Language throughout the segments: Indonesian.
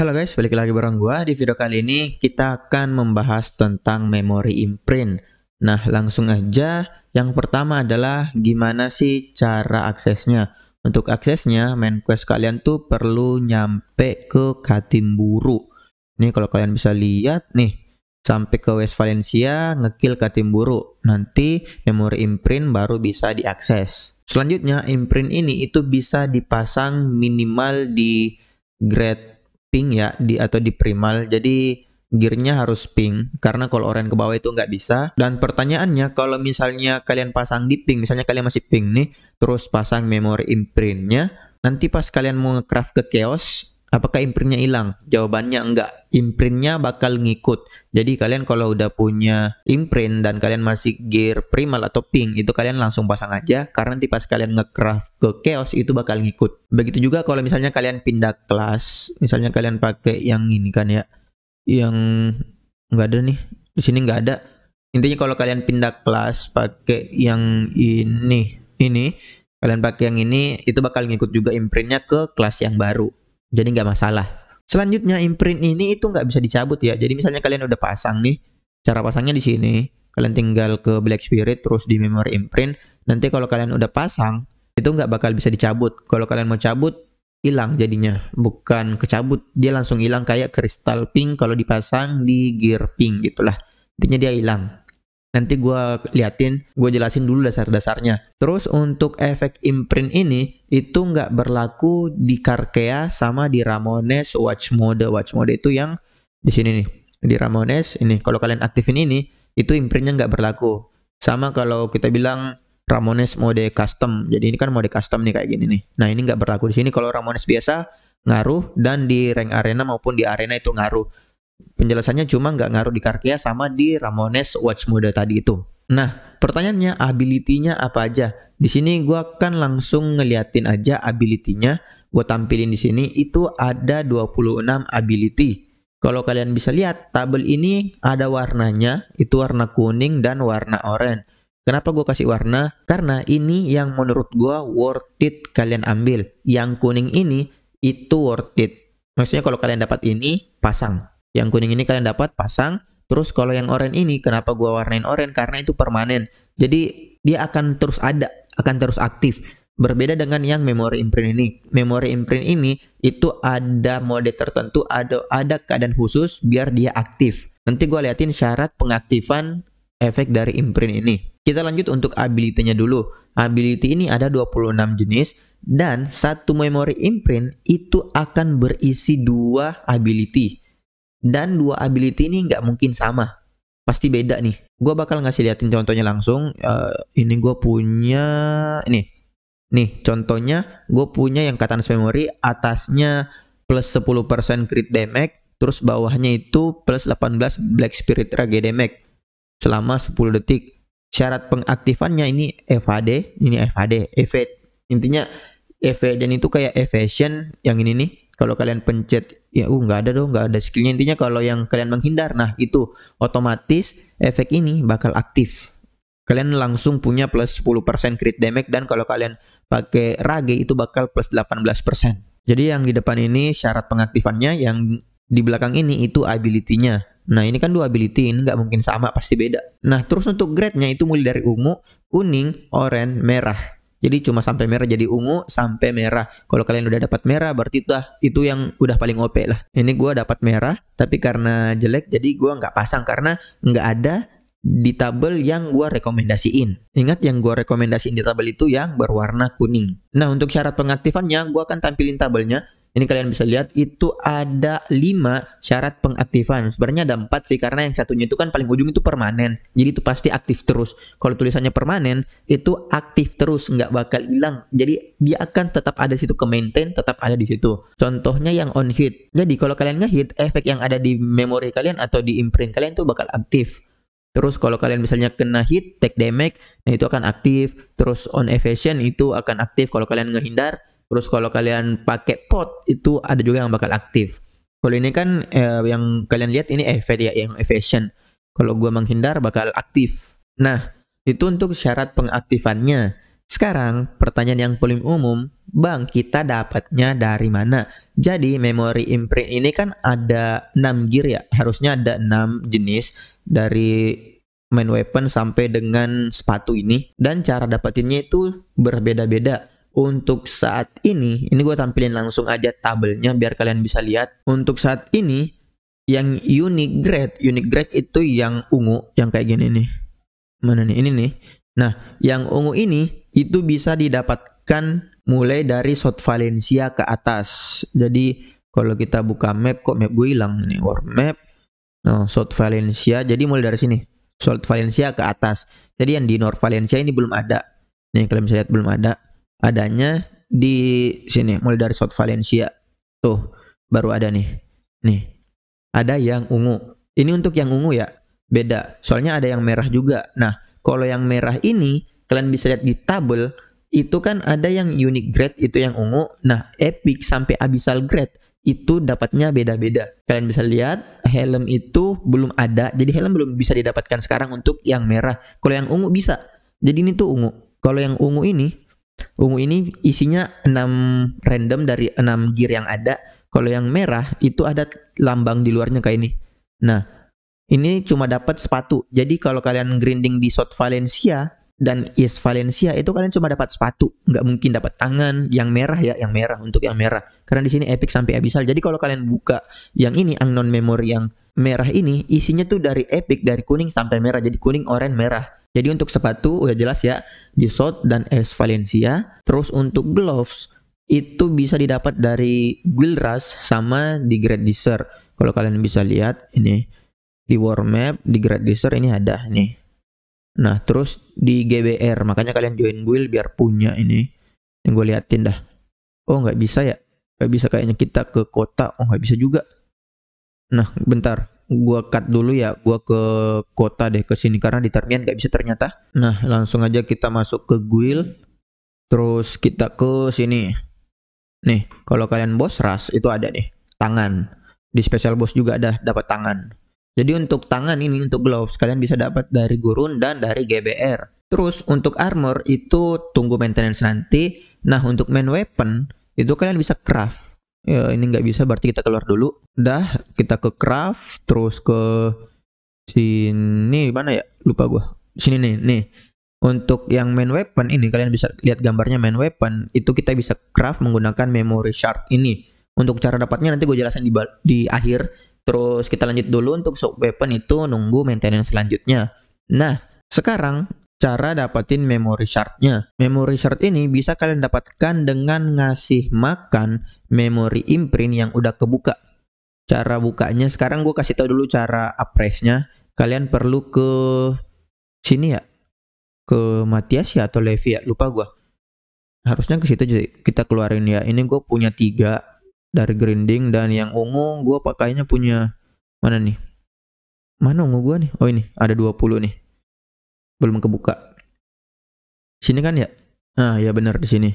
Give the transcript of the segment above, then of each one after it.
Halo guys, balik lagi bareng gua. Di video kali ini kita akan membahas tentang memori imprint. Nah, langsung aja. Yang pertama adalah gimana sih cara aksesnya? Untuk aksesnya, main quest kalian tuh perlu nyampe ke Katimburu. Nih kalau kalian bisa lihat nih, sampai ke West Valencia, ngekill Katimburu. Nanti memori imprint baru bisa diakses. Selanjutnya, imprint ini itu bisa dipasang minimal di grade pink ya di atau di primal. Jadi gearnya harus pink karena kalau orang ke bawah itu nggak bisa dan pertanyaannya kalau misalnya kalian pasang di pink misalnya kalian masih pink nih terus pasang memory imprintnya nanti pas kalian mau craft ke chaos Apakah imprintnya hilang? Jawabannya enggak. Imprintnya bakal ngikut. Jadi kalian kalau udah punya imprint dan kalian masih gear primal atau pink, itu kalian langsung pasang aja. Karena nanti pas kalian ngecraft ke chaos, itu bakal ngikut. Begitu juga kalau misalnya kalian pindah kelas. Misalnya kalian pakai yang ini kan ya. Yang enggak ada nih. Di sini enggak ada. Intinya kalau kalian pindah kelas pakai yang ini. Ini. Kalian pakai yang ini, itu bakal ngikut juga imprintnya ke kelas yang baru jadi nggak masalah selanjutnya imprint ini itu nggak bisa dicabut ya jadi misalnya kalian udah pasang nih cara pasangnya di sini kalian tinggal ke Black Spirit terus di memory imprint nanti kalau kalian udah pasang itu nggak bakal bisa dicabut kalau kalian mau cabut hilang jadinya bukan kecabut dia langsung hilang kayak kristal pink kalau dipasang di gear pink gitulah intinya dia hilang nanti gue liatin gue jelasin dulu dasar-dasarnya terus untuk efek imprint ini itu nggak berlaku di Karkea sama di Ramones watch mode watch mode itu yang di sini nih di Ramones ini kalau kalian aktifin ini itu imprintnya nggak berlaku sama kalau kita bilang Ramones mode custom jadi ini kan mode custom nih kayak gini nih nah ini nggak berlaku di sini kalau Ramones biasa ngaruh dan di rank arena maupun di arena itu ngaruh penjelasannya cuma nggak ngaruh di Karkea sama di Ramones watch mode tadi itu nah pertanyaannya ability-nya apa aja? Di sini gue akan langsung ngeliatin aja ability-nya. Gue tampilin di sini itu ada 26 ability. Kalau kalian bisa lihat, tabel ini ada warnanya, itu warna kuning dan warna oranye. Kenapa gue kasih warna? Karena ini yang menurut gue worth it kalian ambil. Yang kuning ini itu worth it. Maksudnya kalau kalian dapat ini, pasang. Yang kuning ini kalian dapat, pasang. Terus kalau yang oranye ini kenapa gua warnain oranye karena itu permanen. Jadi dia akan terus ada, akan terus aktif. Berbeda dengan yang memory imprint ini. Memory imprint ini itu ada mode tertentu, ada ada keadaan khusus biar dia aktif. Nanti gua liatin syarat pengaktifan efek dari imprint ini. Kita lanjut untuk ability-nya dulu. Ability ini ada 26 jenis dan satu memory imprint itu akan berisi dua ability dan dua ability ini nggak mungkin sama pasti beda nih Gua bakal ngasih liatin contohnya langsung uh, ini gue punya nih, nih contohnya gue punya yang katana memory atasnya plus 10% crit damage terus bawahnya itu plus 18 black spirit rage damage selama 10 detik syarat pengaktifannya ini FAD ini FAD evade intinya dan itu kayak evasion yang ini nih kalau kalian pencet ya uh nggak ada dong, nggak ada skillnya intinya kalau yang kalian menghindar, nah itu otomatis efek ini bakal aktif. Kalian langsung punya plus 10% crit damage dan kalau kalian pakai rage itu bakal plus 18%. Jadi yang di depan ini syarat pengaktifannya, yang di belakang ini itu ability-nya. Nah ini kan dua ability, ini nggak mungkin sama, pasti beda. Nah terus untuk grade-nya itu mulai dari ungu, kuning, oranye, merah. Jadi cuma sampai merah jadi ungu sampai merah. Kalau kalian udah dapat merah berarti itu itu yang udah paling OP lah. Ini gua dapat merah tapi karena jelek jadi gua nggak pasang karena nggak ada di tabel yang gua rekomendasiin. Ingat yang gua rekomendasiin di tabel itu yang berwarna kuning. Nah untuk syarat pengaktifannya gua akan tampilin tabelnya ini kalian bisa lihat itu ada 5 syarat pengaktifan. Sebenarnya ada 4 sih karena yang satunya itu kan paling ujung itu permanen. Jadi itu pasti aktif terus. Kalau tulisannya permanen itu aktif terus nggak bakal hilang. Jadi dia akan tetap ada di situ ke maintain, tetap ada di situ. Contohnya yang on hit. Jadi kalau kalian hit, efek yang ada di memori kalian atau di imprint kalian itu bakal aktif. Terus kalau kalian misalnya kena hit, take damage, nah itu akan aktif. Terus on evasion itu akan aktif kalau kalian ngehindar. Terus kalau kalian pakai pot itu ada juga yang bakal aktif. Kalau ini kan eh, yang kalian lihat ini efek ya, yang efficient. Kalau gua menghindar bakal aktif. Nah, itu untuk syarat pengaktifannya. Sekarang pertanyaan yang paling umum, Bang, kita dapatnya dari mana? Jadi memori imprint ini kan ada 6 gear ya, harusnya ada 6 jenis dari main weapon sampai dengan sepatu ini dan cara dapatinnya itu berbeda-beda untuk saat ini, ini gue tampilin langsung aja tabelnya biar kalian bisa lihat. Untuk saat ini, yang unique grade, unique grade itu yang ungu, yang kayak gini nih. Mana nih? Ini nih. Nah, yang ungu ini itu bisa didapatkan mulai dari South Valencia ke atas. Jadi kalau kita buka map, kok map gue hilang ini war map. No, South Valencia. Jadi mulai dari sini, South Valencia ke atas. Jadi yang di North Valencia ini belum ada. Nih kalian bisa lihat belum ada adanya di sini mulai dari South Valencia tuh baru ada nih nih ada yang ungu ini untuk yang ungu ya beda soalnya ada yang merah juga nah kalau yang merah ini kalian bisa lihat di tabel itu kan ada yang unique grade itu yang ungu nah epic sampai abyssal grade itu dapatnya beda-beda kalian bisa lihat helm itu belum ada jadi helm belum bisa didapatkan sekarang untuk yang merah kalau yang ungu bisa jadi ini tuh ungu kalau yang ungu ini Ungu ini isinya 6 random dari 6 gear yang ada. Kalau yang merah itu ada lambang di luarnya kayak ini. Nah, ini cuma dapat sepatu. Jadi kalau kalian grinding di South Valencia dan East Valencia itu kalian cuma dapat sepatu, nggak mungkin dapat tangan yang merah ya, yang merah untuk yang merah. Karena di sini epic sampai abyssal. Jadi kalau kalian buka yang ini unknown memory yang merah ini isinya tuh dari epic dari kuning sampai merah. Jadi kuning, oranye, merah. Jadi untuk sepatu udah jelas ya, di Jisot dan S Valencia. Terus untuk gloves itu bisa didapat dari Guildras sama di Great Desert. Kalau kalian bisa lihat ini di War Map di Great Desert ini ada nih. Nah, terus di GBR, makanya kalian join guild biar punya ini. Yang gue liatin dah. Oh, nggak bisa ya? Nggak bisa kayaknya kita ke kota. Oh, nggak bisa juga. Nah, bentar gua cut dulu ya gua ke kota deh ke sini karena di termian nggak bisa ternyata nah langsung aja kita masuk ke guild terus kita ke sini nih kalau kalian boss ras itu ada nih tangan di special boss juga ada dapat tangan jadi untuk tangan ini untuk gloves kalian bisa dapat dari gurun dan dari GBR terus untuk armor itu tunggu maintenance nanti nah untuk main weapon itu kalian bisa craft ya ini nggak bisa berarti kita keluar dulu udah kita ke craft terus ke sini mana ya lupa gua sini nih nih untuk yang main weapon ini kalian bisa lihat gambarnya main weapon itu kita bisa craft menggunakan memory shard ini untuk cara dapatnya nanti gue jelasin di, di akhir terus kita lanjut dulu untuk sub weapon itu nunggu maintenance selanjutnya nah sekarang cara dapatin memory shardnya. Memory shard ini bisa kalian dapatkan dengan ngasih makan memory imprint yang udah kebuka. Cara bukanya sekarang gue kasih tau dulu cara apresnya Kalian perlu ke sini ya, ke Matias ya atau Levi ya, lupa gue. Harusnya ke situ jadi kita keluarin ya. Ini gue punya tiga dari grinding dan yang ungu gue pakainya punya mana nih? Mana ungu gue nih? Oh ini ada 20 nih belum kebuka sini kan ya nah ya benar di sini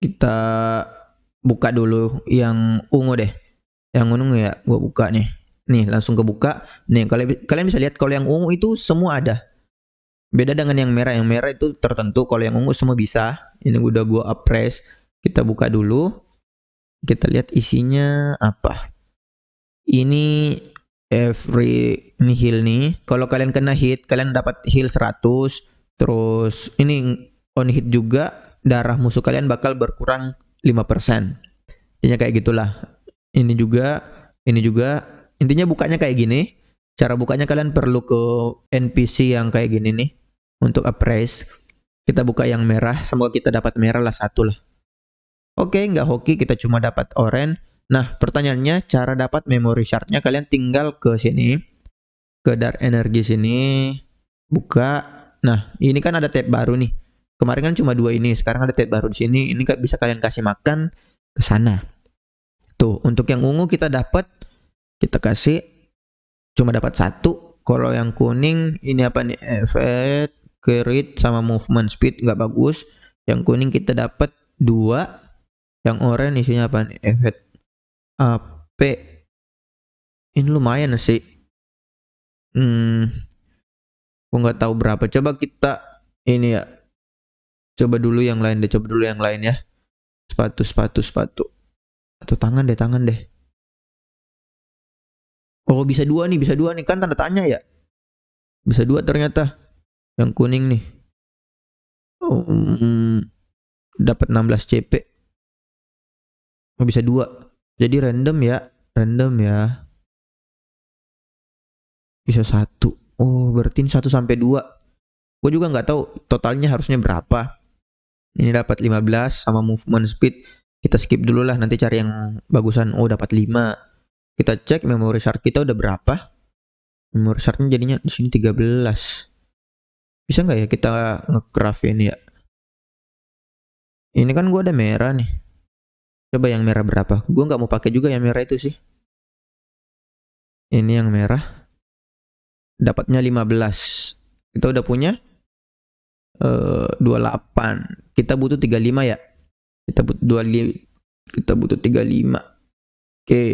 kita buka dulu yang ungu deh yang ungu ya gua buka nih nih langsung kebuka nih kalian kalian bisa lihat kalau yang ungu itu semua ada beda dengan yang merah yang merah itu tertentu kalau yang ungu semua bisa ini udah gua apres kita buka dulu kita lihat isinya apa ini every ini heal nih. Kalau kalian kena hit, kalian dapat heal 100. Terus ini on hit juga darah musuh kalian bakal berkurang 5%. Intinya kayak gitulah. Ini juga, ini juga. Intinya bukanya kayak gini. Cara bukanya kalian perlu ke NPC yang kayak gini nih untuk appraise. Kita buka yang merah, semoga kita dapat merah lah satu lah. Oke, okay, nggak hoki, kita cuma dapat orange Nah, pertanyaannya cara dapat memory shardnya kalian tinggal ke sini, ke dark energy sini, buka. Nah, ini kan ada tab baru nih. Kemarin kan cuma dua ini, sekarang ada tab baru di sini. Ini kan bisa kalian kasih makan ke sana. Tuh, untuk yang ungu kita dapat, kita kasih cuma dapat satu. Kalau yang kuning ini apa nih? Effect, Crit, sama movement speed nggak bagus. Yang kuning kita dapat dua. Yang oranye isinya apa nih? Effect AP eh, ini lumayan sih hmm aku nggak tahu berapa coba kita ini ya coba dulu yang lain deh coba dulu yang lain ya sepatu sepatu sepatu atau tangan deh tangan deh oh bisa dua nih bisa dua nih kan tanda tanya ya bisa dua ternyata yang kuning nih um, dapat 16 CP oh, bisa dua jadi random ya, random ya. Bisa satu. Oh, berarti satu sampai dua. Gue juga nggak tahu totalnya harusnya berapa. Ini dapat 15 sama movement speed. Kita skip dulu lah, nanti cari yang bagusan. Oh, dapat 5. Kita cek memory shard kita udah berapa. Memory shardnya jadinya di sini 13. Bisa nggak ya kita ngecraft ini ya? Ini kan gue ada merah nih. Coba yang merah berapa? Gue nggak mau pakai juga yang merah itu sih. Ini yang merah. Dapatnya 15. Kita udah punya eh, uh, 28. Kita butuh 35 ya. Kita butuh 25. Kita butuh 35. Oke. Okay.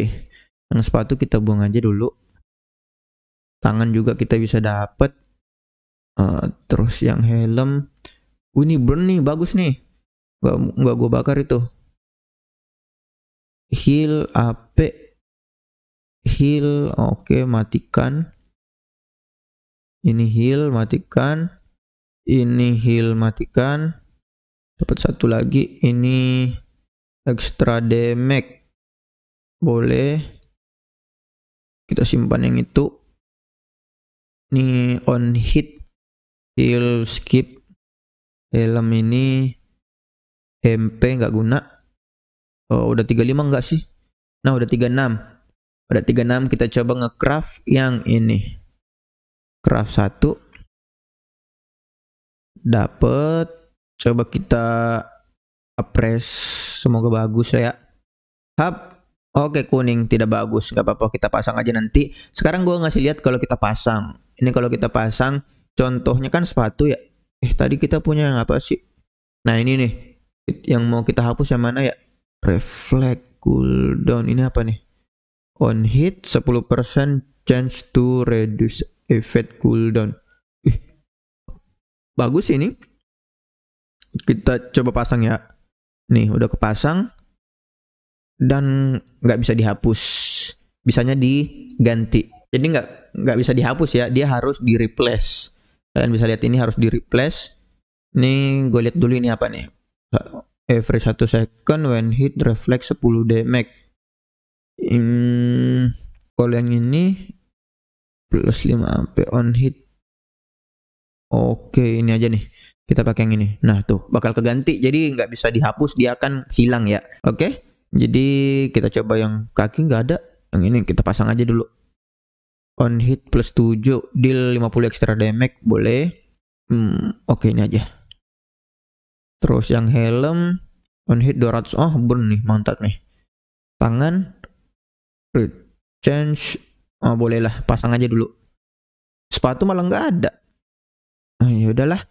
Yang sepatu kita buang aja dulu. Tangan juga kita bisa dapat. Uh, eh, terus yang helm. Uh, ini burn nih, bagus nih. Gak gak gue bakar itu heal AP heal oke okay, matikan ini heal matikan ini heal matikan dapat satu lagi ini extra damage boleh kita simpan yang itu ini on hit heal skip helm ini MP nggak guna Oh, udah 35 enggak sih? Nah, udah 36. Udah 36 kita coba ngecraft yang ini. Craft 1. dapet. Coba kita apres. Semoga bagus ya. Hap. Oke, kuning tidak bagus. Gak apa-apa, kita pasang aja nanti. Sekarang gua ngasih lihat kalau kita pasang. Ini kalau kita pasang, contohnya kan sepatu ya. Eh, tadi kita punya yang apa sih? Nah, ini nih. Yang mau kita hapus yang mana ya? reflect cooldown ini apa nih on hit 10% chance to reduce effect cooldown Ih, bagus ini kita coba pasang ya nih udah kepasang dan nggak bisa dihapus bisanya diganti jadi nggak nggak bisa dihapus ya dia harus di replace kalian bisa lihat ini harus di replace nih gue lihat dulu ini apa nih Every 1 second when hit reflect 10 damage. Hmm, kalau yang ini plus 5 AP on hit. Oke, ini aja nih. Kita pakai yang ini. Nah, tuh bakal keganti. Jadi nggak bisa dihapus, dia akan hilang ya. Oke. Jadi kita coba yang kaki nggak ada. Yang ini kita pasang aja dulu. On hit plus 7, deal 50 extra damage boleh. Hmm, oke ini aja. Terus yang helm on hit 200. Oh, burn nih, mantap nih. Tangan change. Oh, ah, bolehlah, pasang aja dulu. Sepatu malah nggak ada. Oh, ya udahlah.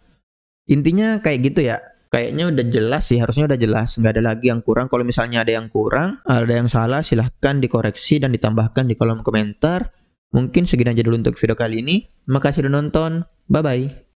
Intinya kayak gitu ya. Kayaknya udah jelas sih, harusnya udah jelas. Nggak ada lagi yang kurang. Kalau misalnya ada yang kurang, ada yang salah, silahkan dikoreksi dan ditambahkan di kolom komentar. Mungkin segini aja dulu untuk video kali ini. Makasih udah nonton. Bye-bye.